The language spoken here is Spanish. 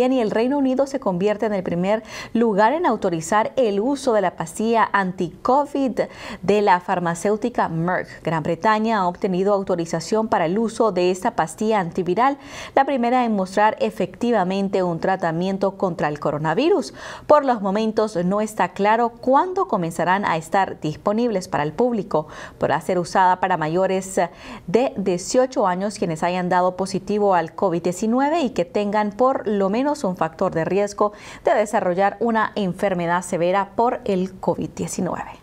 y el Reino Unido se convierte en el primer lugar en autorizar el uso de la pastilla anti-COVID de la farmacéutica Merck. Gran Bretaña ha obtenido autorización para el uso de esta pastilla antiviral, la primera en mostrar efectivamente un tratamiento contra el coronavirus. Por los momentos no está claro cuándo comenzarán a estar disponibles para el público. Podrá ser usada para mayores de 18 años quienes hayan dado positivo al COVID-19 y que tengan por lo menos un factor de riesgo de desarrollar una enfermedad severa por el COVID-19.